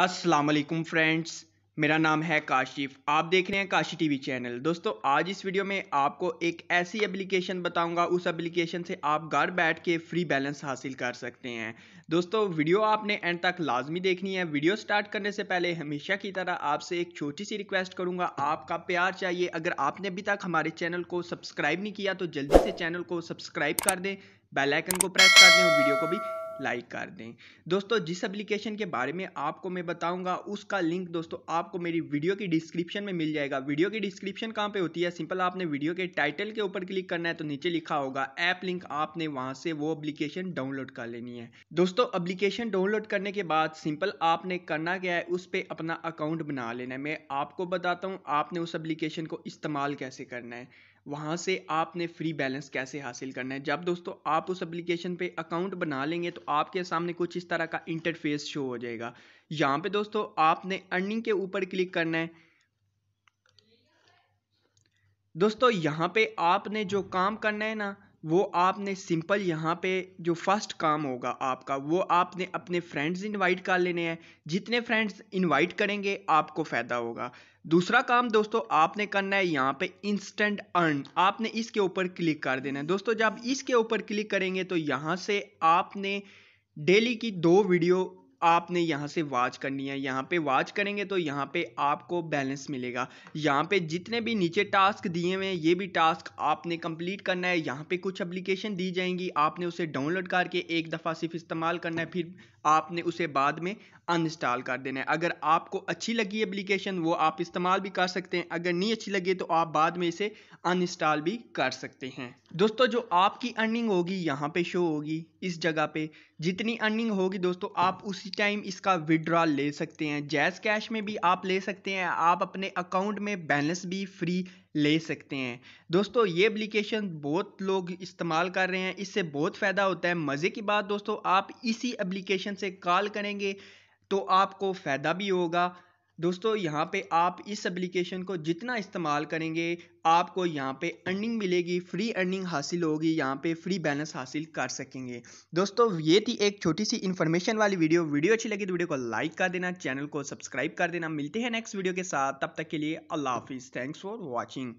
अस्सलाम वालेकुम फ्रेंड्स मेरा नाम है काशिफ आप देख रहे हैं काशी टीवी चैनल दोस्तों आज इस वीडियो में आपको एक ऐसी एप्लीकेशन बताऊंगा उस एप्लीकेशन से आप घर बैठ के फ्री बैलेंस हासिल कर सकते हैं दोस्तों वीडियो आपने एंड तक लाजमी देखनी है वीडियो स्टार्ट करने से पहले हमेशा की तरह आपसे एक छोटी सी रिक्वेस्ट करूंगा आपका प्यार चाहिए अगर आपने अभी तक हमारे चैनल को सब्सक्राइब नहीं किया तो जल्दी से चैनल को सब्सक्राइब कर दें बेलाइकन को प्रेस कर दें और वीडियो को भी लाइक कर दें दोस्तों जिस एप्लीकेशन के बारे में आपको मैं बताऊंगा उसका लिंक दोस्तों आपको मेरी वीडियो की डिस्क्रिप्शन में मिल जाएगा वीडियो की डिस्क्रिप्शन कहाँ पे होती है सिंपल आपने वीडियो के टाइटल के ऊपर क्लिक करना है तो नीचे लिखा होगा ऐप लिंक आपने वहाँ से वो अप्लीकेशन डाउनलोड कर लेनी है दोस्तों अप्लीकेशन डाउनलोड करने के बाद सिंपल आपने करना क्या है उस पर अपना अकाउंट बना लेना है मैं आपको बताता हूँ आपने उस एप्लीकेशन को इस्तेमाल कैसे करना है वहाँ से आपने फ्री बैलेंस कैसे हासिल करना है जब दोस्तों आप उस एप्लीकेशन पे अकाउंट बना लेंगे तो आपके सामने कुछ इस तरह का इंटरफेस शो हो जाएगा यहाँ पे दोस्तों आपने अर्निंग के ऊपर क्लिक करना है दोस्तों यहाँ पे आपने जो काम करना है ना वो आपने सिंपल यहाँ पे जो फर्स्ट काम होगा आपका वो आपने अपने फ्रेंड्स इनवाइट कर लेने हैं जितने फ्रेंड्स इनवाइट करेंगे आपको फ़ायदा होगा दूसरा काम दोस्तों आपने करना है यहाँ पे इंस्टेंट अर्न आपने इसके ऊपर क्लिक कर देना है दोस्तों जब इसके ऊपर क्लिक करेंगे तो यहाँ से आपने डेली की दो वीडियो आपने यहाँ से वाच करनी है यहाँ पे वाच करेंगे तो यहाँ पे आपको बैलेंस मिलेगा यहाँ पे जितने भी नीचे टास्क दिए हुए हैं ये भी टास्क आपने कंप्लीट करना है यहाँ पे कुछ एप्लीकेशन दी जाएंगी आपने उसे डाउनलोड करके एक दफ़ा सिर्फ इस्तेमाल करना है फिर आपने उसे बाद में अनइंस्टॉल कर देना है अगर आपको अच्छी लगी एप्लीकेशन वो आप इस्तेमाल भी कर सकते हैं अगर नहीं अच्छी लगे तो आप बाद में इसे अनइंस्टॉल भी कर सकते हैं दोस्तों जो आपकी अर्निंग होगी यहाँ पे शो होगी इस जगह पे जितनी अर्निंग होगी दोस्तों आप उसी टाइम इसका विड्रॉल ले सकते हैं जैज़ कैश में भी आप ले सकते हैं आप अपने अकाउंट में बैलेंस भी फ्री ले सकते हैं दोस्तों ये एप्लीकेशन बहुत लोग इस्तेमाल कर रहे हैं इससे बहुत फ़ायदा होता है मज़े की बात दोस्तों आप इसी एप्लीकेशन से कॉल करेंगे तो आपको फ़ायदा भी होगा दोस्तों यहाँ पे आप इस एप्लीकेशन को जितना इस्तेमाल करेंगे आपको यहाँ पे अर्निंग मिलेगी फ्री अर्निंग हासिल होगी यहाँ पे फ्री बैलेंस हासिल कर सकेंगे दोस्तों ये थी एक छोटी सी इन्फॉर्मेशन वाली वीडियो वीडियो अच्छी लगी तो वीडियो को लाइक कर देना चैनल को सब्सक्राइब कर देना मिलते हैं नेक्स्ट वीडियो के साथ तब तक के लिए अल्लाह हाफिज़ थैंक्स फॉर वॉचिंग